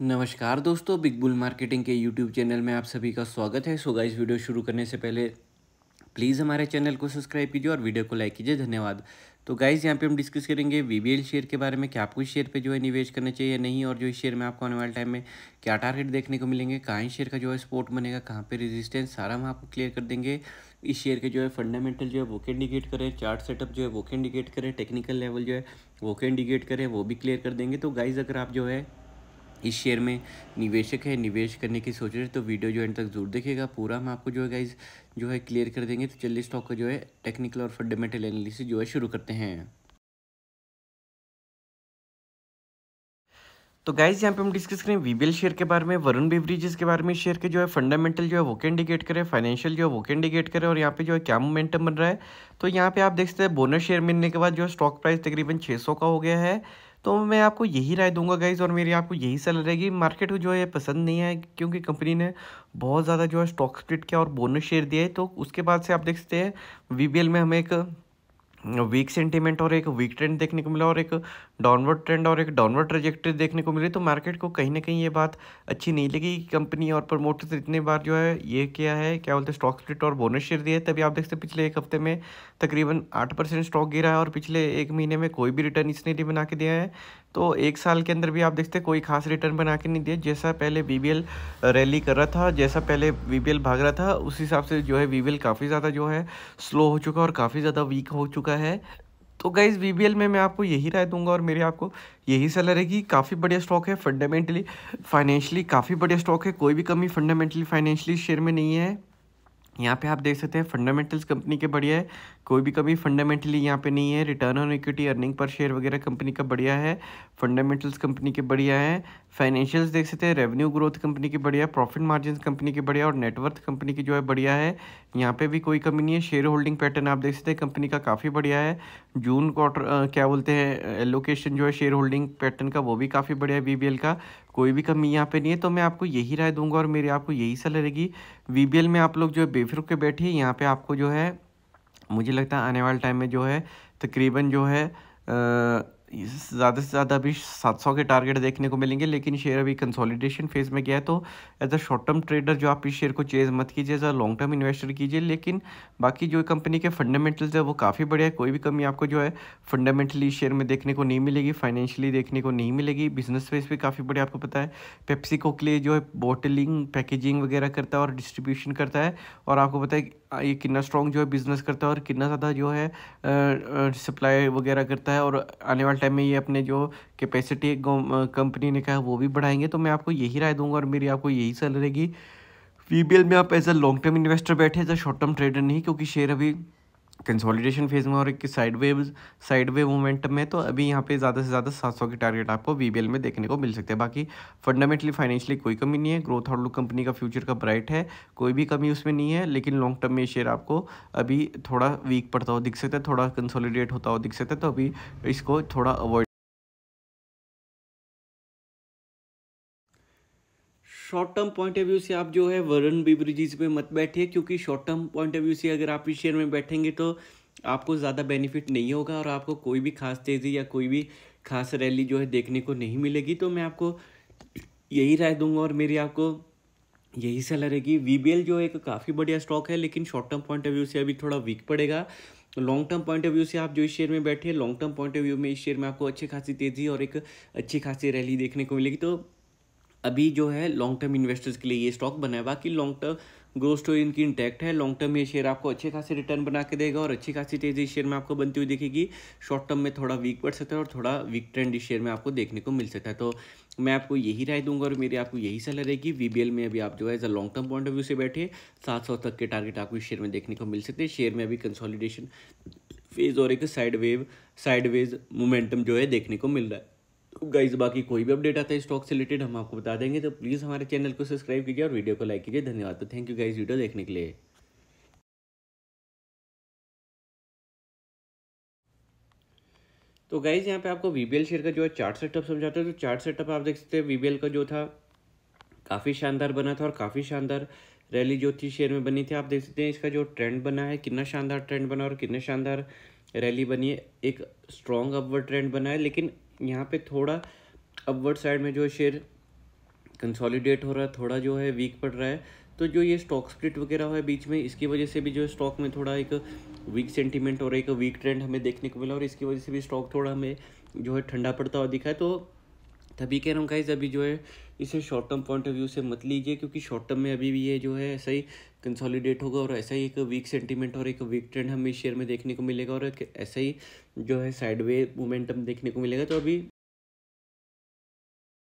नमस्कार दोस्तों big bull marketing के यूट्यूब चैनल में आप सभी का स्वागत है सो गाइस वीडियो शुरू करने से पहले प्लीज़ हमारे चैनल को सब्सक्राइब कीजिए और वीडियो को लाइक कीजिए धन्यवाद तो गाइज़ यहाँ पे हम डिस्कस करेंगे वी शेयर के बारे में क्या आपको इस शेयर पे जो है निवेश करना चाहिए या नहीं और जो इस शेयर में आपको आने वाले टाइम में क्या टारगेट देखने को मिलेंगे कहाँ इस शेयर का जो है स्पोर्ट बनेगा कहाँ पे रेजिस्टेंस सारा हम आपको क्लियर कर देंगे इस शेयर के जो है फंडामेंटल जो है वो के इंडिकेट करें चार्ट सेटअप जो है वो के इंडिकेट करें टेक्निकल लेवल जो है वो के इंडिकेट करें वो भी क्लियर कर देंगे तो गाइज़ अगर आप जो है इस शेयर में निवेशक है निवेश करने की सोच रहे तो वीडियो जो एंड तक जरूर देखेगा पूरा हम आपको जो है गाइज जो है क्लियर कर देंगे तो चलिए स्टॉक का जो है टेक्निकल और फंडामेंटल एनालिसिस जो है शुरू करते हैं तो गाइज यहाँ पे हम डिस्कस करें वीबीएल शेयर के बारे में वरुण बेवरेजेस के बारे में शेयर के जो है फंडामेंटल जो है वो के इंडिकेट करें फाइनेंशियल जो है वो के इंडिकेट करे और यहाँ पे जो है क्या मोमेंटम बन रहा है तो यहाँ पे आप देख सकते हैं बोनस शेयर मिलने के बाद जो है स्टॉक प्राइस तकरीबन 600 का हो गया है तो मैं आपको यही राय दूंगा गाइज़ और मेरी आपको यही सलाह रहेगी मार्केट को जो है पसंद नहीं है क्योंकि कंपनी ने बहुत ज़्यादा जो है स्टॉक स्प्लिट किया और बोनस शेयर दिया है तो उसके बाद से आप देख सकते हैं वी में हमें एक वीक सेंटीमेंट और एक वीक ट्रेंड देखने को मिला और एक डाउनवर्ड ट्रेंड और एक डाउनवर्ड ट्रेजेक्ट्री देखने को मिली तो मार्केट को कहीं ना कहीं ये बात अच्छी नहीं लगी कंपनी और प्रमोटर्स इतने बार जो है ये किया है क्या बोलते हैं स्टॉक स्प्लिट और बोनस शेयर दिए तभी आप देखते पिछले एक हफ्ते में तकरीबन आठ परसेंट स्टॉक गिरा है और पिछले एक महीने में कोई भी रिटर्न इसने नहीं बना के दिया है तो एक साल के अंदर भी आप देखते कोई खास रिटर्न बना के नहीं दिया जैसा पहले वी रैली कर रहा था जैसा पहले वी भाग रहा था उस हिसाब से जो है वी काफ़ी ज़्यादा जो है स्लो हो चुका और काफ़ी ज़्यादा वीक हो चुका चुका है तो गाइज़ एल में मैं आपको यही राय दूंगा और मेरे आपको यही सलाह रहेगी काफ़ी बढ़िया स्टॉक है फंडामेंटली फाइनेंशियली काफ़ी बढ़िया स्टॉक है कोई भी कमी फंडामेंटली फाइनेंशियली शेयर में नहीं है यहाँ पे आप देख सकते हैं फंडामेंटल्स कंपनी के बढ़िया है कोई भी कमी फंडामेंटली यहाँ पे नहीं है return on equity earning per share वगैरह कंपनी का बढ़िया है फंडामेंटल्स कंपनी के बढ़िया है फाइनेंशियल्स देख सकते हैं रेवेन्यू ग्रोथ कंपनी की बढ़िया प्रॉफिट मार्जिन कंपनी की बढ़िया और नेटवर्थ कंपनी की जो है बढ़िया है यहाँ पे भी कोई कमी नहीं है शेयर होल्डिंग पैटर्न आप देख सकते हैं कंपनी का काफ़ी बढ़िया है जून क्वार्टर क्या बोलते हैं एलोकेशन जो है शेयर होल्डिंग पैटर्न का वो भी काफ़ी बढ़िया है बी का कोई भी कमी यहाँ पे नहीं है तो मैं आपको यही राय दूंगा और मेरी आपको यही सलाह रहेगी वी में आप लोग जो है बेफिक्र बैठिए यहाँ पर आपको जो है मुझे लगता है आने वाले टाइम में जो है तकरीबन जो है ज़्यादा से ज़्यादा अभी 700 के टारगेट देखने को मिलेंगे लेकिन शेयर अभी कंसोलिडेशन फेज में गया है तो as a short term trader जो आप इस शेयर को चेज मत कीजिए as a long term investor कीजिए लेकिन बाकी जो कंपनी के फंडामेंटल्स है वो काफ़ी बढ़िया है कोई भी कमी आपको जो है फंडामेंटली शेयर में देखने को नहीं मिलेगी फाइनेंशियली देखने को नहीं मिलेगी बिजनेस फेज भी काफ़ी बढ़िया आपको पता है पेप्सिको के लिए जो है बॉटलिंग पैकेजिंग वगैरह करता है और डिस्ट्रीब्यूशन करता है और आपको पता है ये कितना स्ट्रॉन्ग जो है बिजनेस करता है और कितना ज़्यादा जो है सप्लाई वगैरह करता है और आने वाले टाइम में ये अपने जो कैपेसिटी कंपनी ने कहा वो भी बढ़ाएंगे तो मैं आपको यही राय दूंगा और मेरी आपको यही सलाह रहेगी वी में आप as a long term investor बैठे as a short term trader नहीं क्योंकि शेयर अभी कंसोलिडेशन फेज में और एक side wave side wave momentum में तो अभी यहाँ पे ज़्यादा से ज़्यादा 700 के टारगेट आपको एल में देखने को मिल सकते हैं बाकी फंडामेंटली फाइनेंशियली कोई कमी नहीं है ग्रोथ आउटलुक कंपनी का फ्यूचर का ब्राइट है कोई भी कमी उसमें नहीं है लेकिन लॉन्ग टर्म में शेयर आपको अभी थोड़ा वीक पड़ता हुआ दिख सकता है थोड़ा कंसोलिडेट होता हुआ दिख सकता है तो अभी इसको थोड़ा avoid short term point of view से आप जो है वरुण बिब्रिजीज पे मत बैठिए क्योंकि short term point of view से अगर आप इस शेयर में बैठेंगे तो आपको ज़्यादा बेनिफिट नहीं होगा और आपको कोई भी खास तेज़ी या कोई भी खास रैली जो है देखने को नहीं मिलेगी तो मैं आपको यही राय दूंगा और मेरी आपको यही सलाह रहेगी वी बी एल जो एक काफ़ी बढ़िया स्टॉक है लेकिन short term point of view से अभी थोड़ा वीक पड़ेगा long term point of view से आप जो इस शेयर में बैठे long term point of view में इस शेयर में आपको अच्छी खासी तेज़ी और एक अच्छी खासी रैली देखने को मिलेगी तो अभी जो है लॉन्ग टर्म इन्वेस्टर्स के लिए ये स्टॉक बना है बाकी लॉन्ग टर्म ग्रोथ स्टोरी इनकी इंटैक्ट है लॉन्ग टर्म ये शेयर आपको अच्छे खासे रिटर्न बना के देगा और अच्छी खासी तेजी शेयर में आपको बनती हुई दिखेगी शॉर्ट टर्म में थोड़ा वीक पड़ सकता है और थोड़ा वीक ट्रेंड इस शेयर में आपको देखने को मिल सकता है तो मैं आपको यही राय दूंगा और मेरी आपको यही सलाह रहेगी वी में अभी आप जो है as a long term point of view से बैठे सात तक के टारगेट आपको इस शेयर में देखने को मिल सकते हैं शेयर में अभी कंसॉलिडेशन फेज और एक side wave sideways momentum जो है देखने को मिल रहा है गाइज बाकी कोई भी अपडेट आता है स्टॉक से रिलेटेड हम आपको बता देंगे तो प्लीज़ हमारे चैनल को सब्सक्राइब कीजिए और वीडियो को लाइक कीजिए धन्यवाद तो थैंक यू गाइज वीडियो देखने के लिए तो गाइज यहाँ पे आपको वीबीएल शेयर का जो है चार्ट सेटअप समझाते हैं तो चार्ट सेटअप आप देख सकते हैं वीबीएल का जो था काफ़ी शानदार बना था और काफ़ी शानदार रैली जो थी शेयर में बनी थी आप देख सकते हैं इसका जो ट्रेंड बना है कितना शानदार ट्रेंड बना और कितने शानदार रैली बनी है एक स्ट्रॉन्ग अपवर्ड ट्रेंड बना है लेकिन यहाँ पे थोड़ा अपवर्ड साइड में जो है शेयर कंसोलिडेट हो रहा है थोड़ा जो है वीक पड़ रहा है तो जो ये स्टॉक स्प्लिट वगैरह हुआ है बीच में इसकी वजह से भी जो स्टॉक में थोड़ा एक वीक सेंटीमेंट और एक वीक ट्रेंड हमें देखने को मिला और इसकी वजह से भी स्टॉक थोड़ा हमें जो है ठंडा पड़ता हुआ दिखा है तो तभी कह रहा हूँ गाइज अभी जो है इसे short term point of view से मत लीजिए क्योंकि शॉर्ट टर्म में अभी भी ये जो है ऐसा ही कंसोलिडेट होगा और ऐसा ही एक वीक सेंटीमेंट और एक वीक ट्रेंड हमें शेयर में देखने को मिलेगा और ऐसा ही जो है साइड वे मोमेंटम देखने को मिलेगा तो अभी